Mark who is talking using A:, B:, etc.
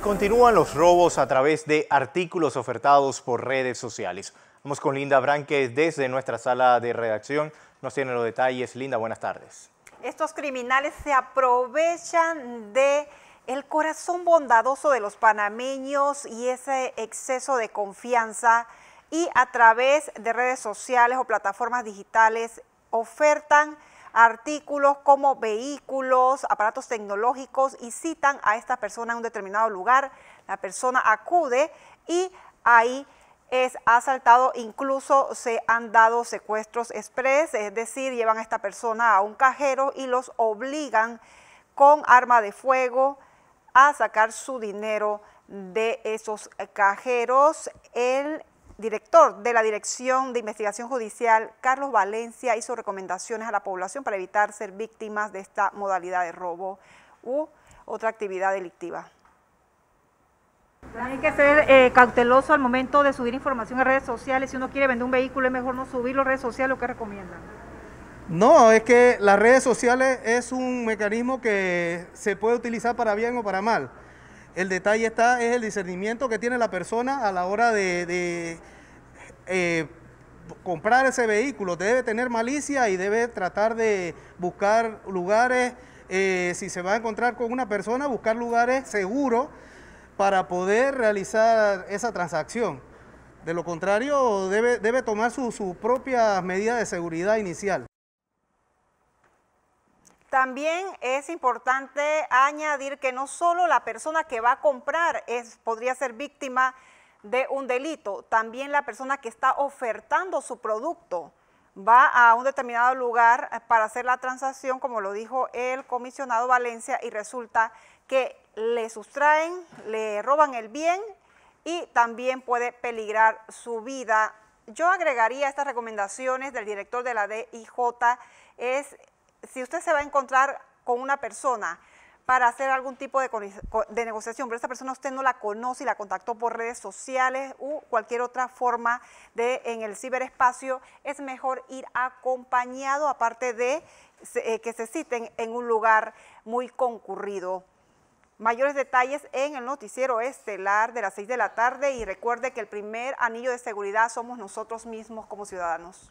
A: continúan los robos a través de artículos ofertados por redes sociales. Vamos con Linda Branque desde nuestra sala de redacción. Nos tiene los detalles. Linda, buenas tardes.
B: Estos criminales se aprovechan de el corazón bondadoso de los panameños y ese exceso de confianza y a través de redes sociales o plataformas digitales ofertan artículos como vehículos, aparatos tecnológicos y citan a esta persona en un determinado lugar. La persona acude y ahí es asaltado, incluso se han dado secuestros express, es decir, llevan a esta persona a un cajero y los obligan con arma de fuego a sacar su dinero de esos cajeros. El director de la Dirección de Investigación Judicial, Carlos Valencia, hizo recomendaciones a la población para evitar ser víctimas de esta modalidad de robo u otra actividad delictiva. Hay que ser eh, cauteloso al momento de subir información a redes sociales. Si uno quiere vender un vehículo, es mejor no subirlo a redes sociales. ¿Qué recomiendan?
A: No, es que las redes sociales es un mecanismo que se puede utilizar para bien o para mal. El detalle está, es el discernimiento que tiene la persona a la hora de eh, comprar ese vehículo, debe tener malicia y debe tratar de buscar lugares, eh, si se va a encontrar con una persona, buscar lugares seguros para poder realizar esa transacción. De lo contrario, debe, debe tomar sus propias medidas de seguridad inicial.
B: También es importante añadir que no solo la persona que va a comprar es, podría ser víctima de un delito. También la persona que está ofertando su producto va a un determinado lugar para hacer la transacción, como lo dijo el comisionado Valencia, y resulta que le sustraen, le roban el bien y también puede peligrar su vida. Yo agregaría estas recomendaciones del director de la DIJ, es si usted se va a encontrar con una persona para hacer algún tipo de, negociación, pero esa persona usted no la conoce y la contactó por redes sociales u cualquier otra forma de en el ciberespacio, es mejor ir acompañado, aparte de eh, que se citen en un lugar muy concurrido. Mayores detalles en el noticiero estelar de las 6 de la tarde y recuerde que el primer anillo de seguridad somos nosotros mismos como ciudadanos.